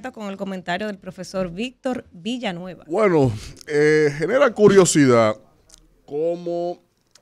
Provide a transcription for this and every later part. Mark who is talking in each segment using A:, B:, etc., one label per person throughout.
A: con el comentario del profesor Víctor Villanueva. Bueno, eh, genera curiosidad cómo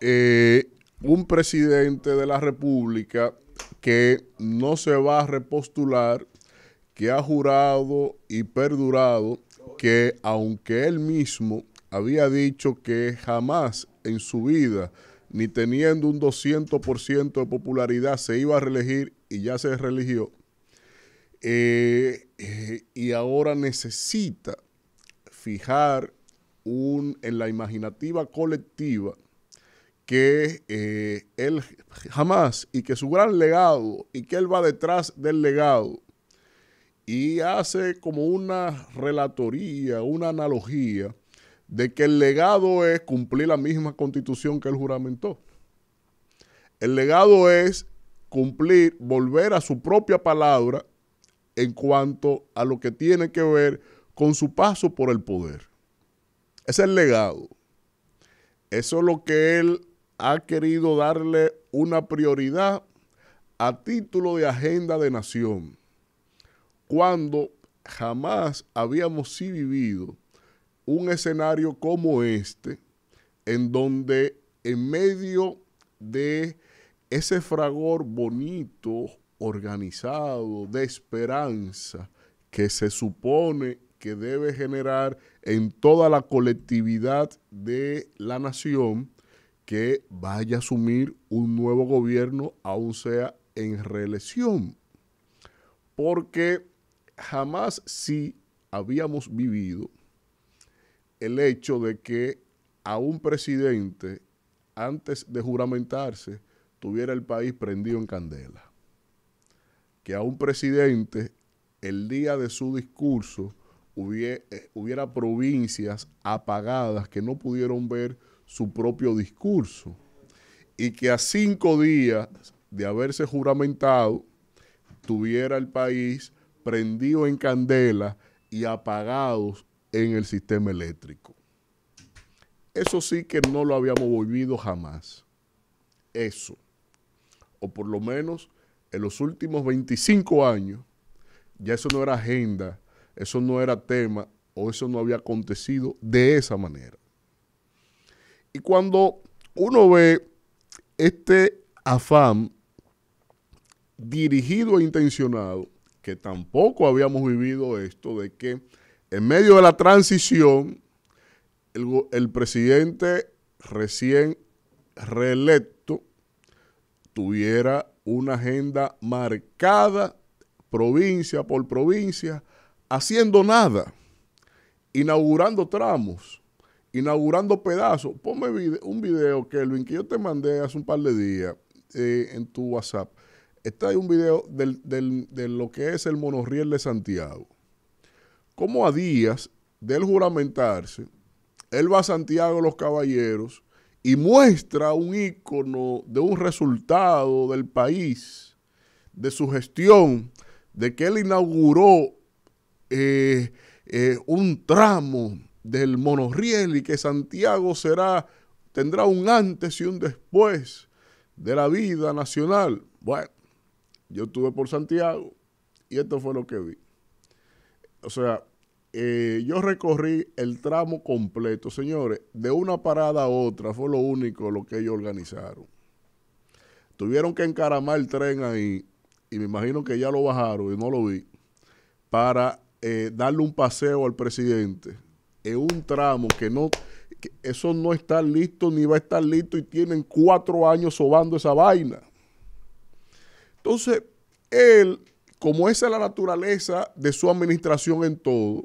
A: eh, un presidente de la República que no se va a repostular, que ha jurado y perdurado que aunque él mismo había dicho que jamás en su vida, ni teniendo un 200% de popularidad, se iba a reelegir y ya se religió, eh, eh, y ahora necesita fijar un, en la imaginativa colectiva que eh, él jamás y que su gran legado y que él va detrás del legado y hace como una relatoría, una analogía de que el legado es cumplir la misma constitución que él juramentó. El legado es cumplir, volver a su propia palabra en cuanto a lo que tiene que ver con su paso por el poder. Es el legado. Eso es lo que él ha querido darle una prioridad a título de agenda de nación, cuando jamás habíamos vivido un escenario como este, en donde en medio de ese fragor bonito, organizado, de esperanza, que se supone que debe generar en toda la colectividad de la nación que vaya a asumir un nuevo gobierno, aún sea en reelección. Porque jamás si habíamos vivido el hecho de que a un presidente, antes de juramentarse, tuviera el país prendido en candela que a un presidente el día de su discurso eh, hubiera, provincias apagadas que no pudieron ver su propio discurso y que a cinco días de haberse juramentado tuviera el país prendido en candela y apagados en el sistema eléctrico. Eso sí que no lo habíamos volvido jamás. Eso. O por lo menos en los últimos 25 años, ya eso no era agenda, eso no era tema o eso no había acontecido de esa manera. Y cuando uno ve este afán dirigido e intencionado, que tampoco habíamos vivido esto, de que en medio de la transición, el, el presidente recién reelecto tuviera una agenda marcada provincia por provincia, haciendo nada, inaugurando tramos, inaugurando pedazos. Ponme un video, Kelvin, que yo te mandé hace un par de días eh, en tu WhatsApp. Está ahí un video de lo que es el monorriel de Santiago. Como a días del juramentarse, él va a Santiago los Caballeros y muestra un icono de un resultado del país, de su gestión, de que él inauguró eh, eh, un tramo del monorriel y que Santiago será, tendrá un antes y un después de la vida nacional. Bueno, yo estuve por Santiago y esto fue lo que vi. O sea, eh, yo recorrí el tramo completo, señores, de una parada a otra, fue lo único lo que ellos organizaron. Tuvieron que encaramar el tren ahí, y me imagino que ya lo bajaron y no lo vi, para eh, darle un paseo al presidente en un tramo que no, que eso no está listo ni va a estar listo y tienen cuatro años sobando esa vaina. Entonces, él, como esa es la naturaleza de su administración en todo,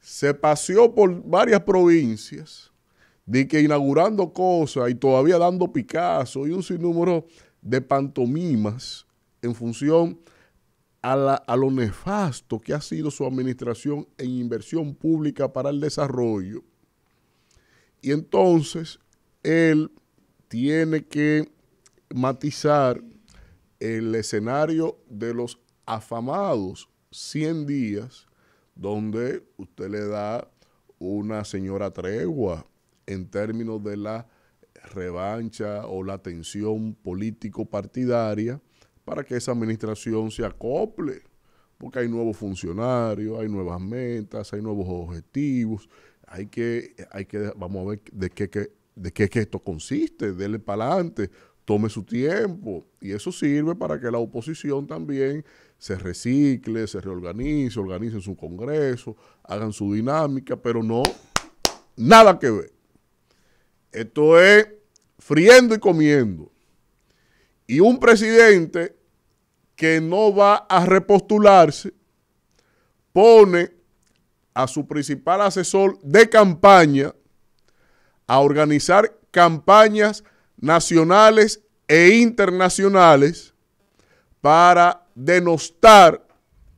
A: se paseó por varias provincias, de que inaugurando cosas y todavía dando Picasso y un sinnúmero de pantomimas en función a, a lo nefasto que ha sido su administración en inversión pública para el desarrollo. Y entonces él tiene que matizar el escenario de los afamados 100 días donde usted le da una señora tregua en términos de la revancha o la tensión político-partidaria para que esa administración se acople, porque hay nuevos funcionarios, hay nuevas metas, hay nuevos objetivos, hay que, hay que vamos a ver de qué, es de qué, esto consiste, dele para adelante, tome su tiempo, y eso sirve para que la oposición también se recicle, se reorganice, organicen su congreso, hagan su dinámica, pero no, nada que ver. Esto es friendo y comiendo. Y un presidente que no va a repostularse pone a su principal asesor de campaña a organizar campañas nacionales e internacionales para denostar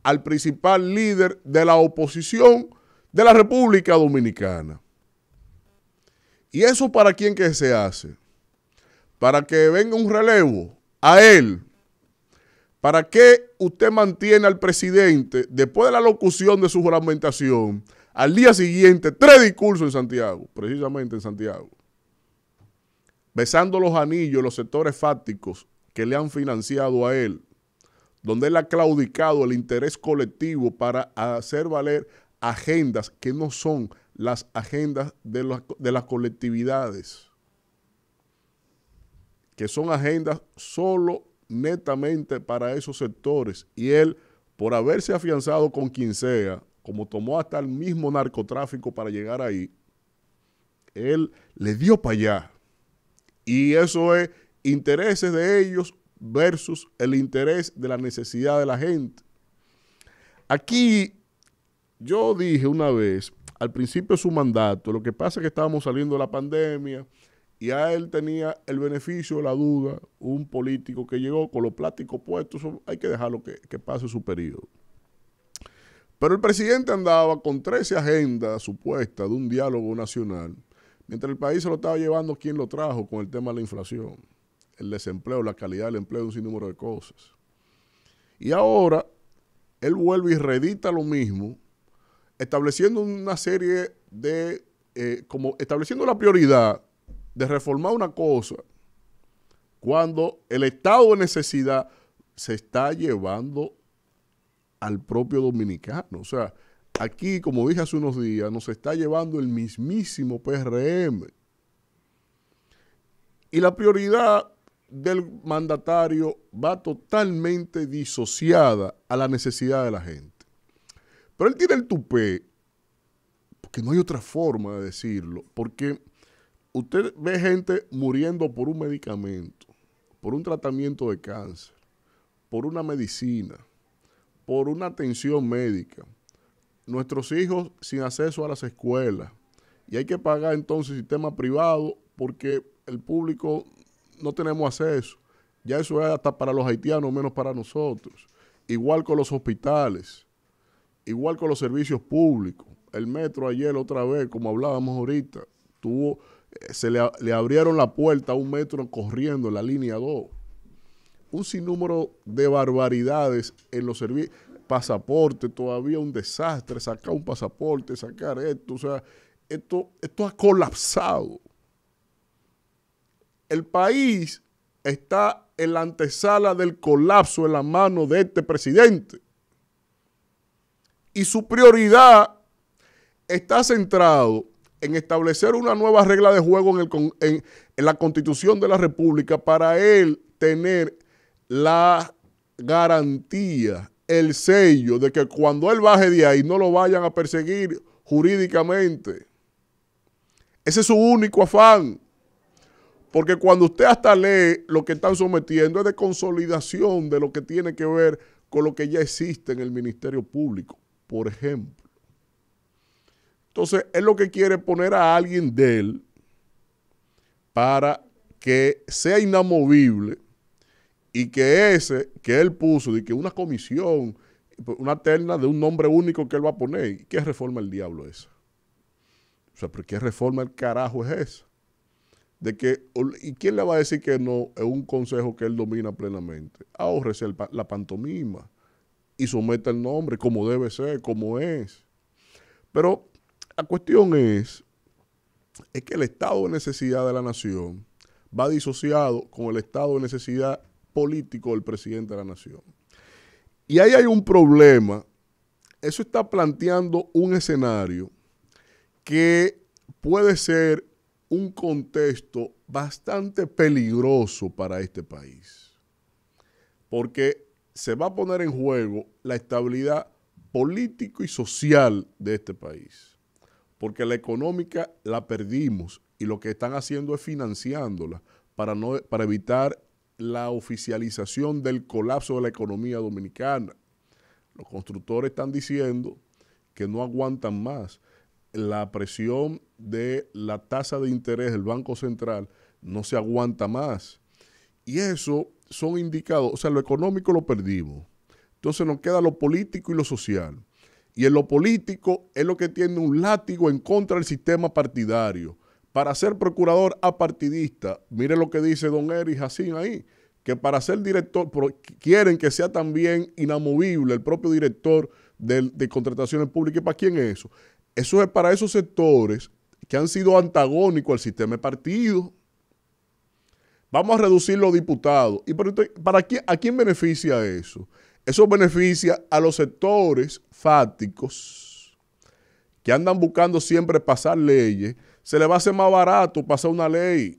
A: al principal líder de la oposición de la República Dominicana. ¿Y eso para quién que se hace? Para que venga un relevo a él. ¿Para qué usted mantiene al presidente después de la locución de su juramentación? Al día siguiente, tres discursos en Santiago, precisamente en Santiago, besando los anillos, los sectores fácticos que le han financiado a él donde él ha claudicado el interés colectivo para hacer valer agendas que no son las agendas de, las colectividades, que son agendas solo netamente para esos sectores. Y él, por haberse afianzado con quien sea, como tomó hasta el mismo narcotráfico para llegar ahí, él le dio para allá. Y eso es intereses de ellos versus el interés de la necesidad de la gente. Aquí yo dije una vez, al principio de su mandato, lo que pasa es que estábamos saliendo de la pandemia y a él tenía el beneficio de la duda, un político que llegó con los plásticos puestos, hay que dejarlo que, que pase su periodo. Pero el presidente andaba con 13 agendas supuestas de un diálogo nacional, mientras el país se lo estaba llevando quien lo trajo con el tema de la inflación el desempleo, la calidad del empleo, un sinnúmero de cosas. Y ahora él vuelve y reedita lo mismo, estableciendo una serie de, eh, como estableciendo la prioridad de reformar una cosa cuando el estado de necesidad se está llevando al propio dominicano. O sea, aquí, como dije hace unos días, nos está llevando el mismísimo PRM. Y la prioridad del mandatario va totalmente disociada a la necesidad de la gente. Pero él tiene el tupé, porque no hay otra forma de decirlo, porque usted ve gente muriendo por un medicamento, por un tratamiento de cáncer, por una medicina, por una atención médica, nuestros hijos sin acceso a las escuelas, y hay que pagar entonces sistema privado porque el público no tenemos acceso. Ya eso es hasta para los haitianos, menos para nosotros. Igual con los hospitales, igual con los servicios públicos. El metro ayer otra vez, como hablábamos ahorita, tuvo, eh, se le, abrieron la puerta a un metro corriendo en la línea 2. Un sinnúmero de barbaridades en los servicios. Pasaporte, todavía un desastre, sacar un pasaporte, sacar esto, o sea, esto, esto ha colapsado. El país está en la antesala del colapso en la mano de este presidente. Y su prioridad está centrado en establecer una nueva regla de juego en, en la constitución de la República para él tener la garantía, el sello de que cuando él baje de ahí no lo vayan a perseguir jurídicamente. Ese es su único afán. Porque cuando usted hasta lee lo que están sometiendo es de consolidación de lo que tiene que ver con lo que ya existe en el Ministerio Público, por ejemplo. Entonces, es lo que quiere poner a alguien de él para que sea inamovible y que ese que él puso, de que una comisión, una terna de un nombre único que él va a poner, ¿qué reforma el diablo es esa? O sea, pero ¿qué reforma el carajo es esa? de que, ¿y quién le va a decir que no es un consejo que él domina plenamente? ahorre la pantomima y someta el nombre como debe ser, como es. Pero la cuestión es, es que el estado de necesidad de la nación va disociado con el estado de necesidad político del presidente de la nación. Y ahí hay un problema. Eso está planteando un escenario que puede ser un contexto bastante peligroso para este país, porque se va a poner en juego la estabilidad político y social de este país, porque la económica la perdimos y lo que están haciendo es financiándola para, no, para evitar la oficialización del colapso de la economía dominicana. Los constructores están diciendo que no aguantan más, la presión de la tasa de interés del Banco Central no se aguanta más. Y eso son indicados, o sea, lo económico lo perdimos. Entonces nos queda lo político y lo social. Y en lo político es lo que tiene un látigo en contra del sistema partidario. Para ser procurador apartidista, mire lo que dice don Eric Jacín ahí, que para ser director, quieren que sea también inamovible el propio director de, contrataciones públicas. ¿Y para quién es eso? Eso es para esos sectores que han sido antagónicos al sistema de partido. Vamos a reducir los diputados. ¿Y para, quién, a quién beneficia eso? Eso beneficia a los sectores fácticos que andan buscando siempre pasar leyes. Se les va a hacer más barato pasar una ley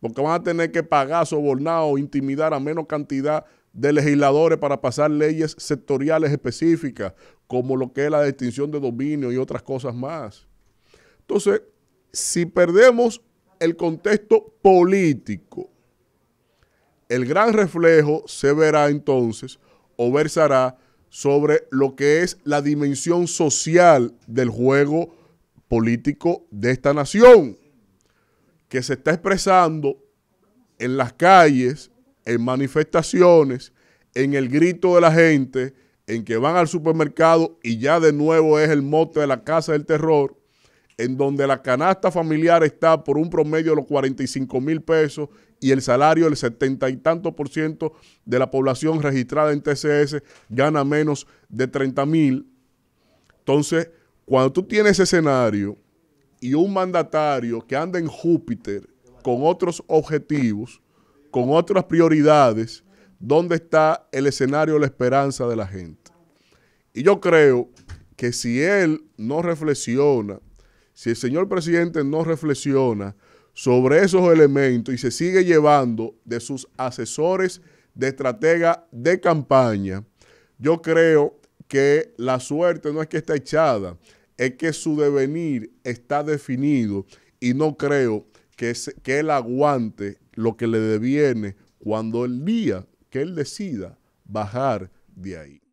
A: porque van a tener que pagar, sobornar o intimidar a menos cantidad de legisladores para pasar leyes sectoriales específicas, como lo que es la distinción de dominio y otras cosas más. Entonces, si perdemos el contexto político, el gran reflejo se verá entonces o versará sobre lo que es la dimensión social del juego político de esta nación, que se está expresando en las calles, en manifestaciones, en el grito de la gente, en que van al supermercado y ya de nuevo es el mote de la casa del terror, en donde la canasta familiar está por un promedio de los 45 mil pesos y el salario del setenta y tanto por ciento de la población registrada en TCS gana menos de 30 mil. Entonces, cuando tú tienes ese escenario y un mandatario que anda en Júpiter con otros objetivos, con otras prioridades, ¿dónde está el escenario, de la esperanza de la gente? Y yo creo que si él no reflexiona, si el señor presidente no reflexiona sobre esos elementos y se sigue llevando de sus asesores de estratega de campaña, yo creo que la suerte no es que está echada, es que su devenir está definido y no creo que, que él aguante lo que le deviene cuando el día que él decida bajar de ahí.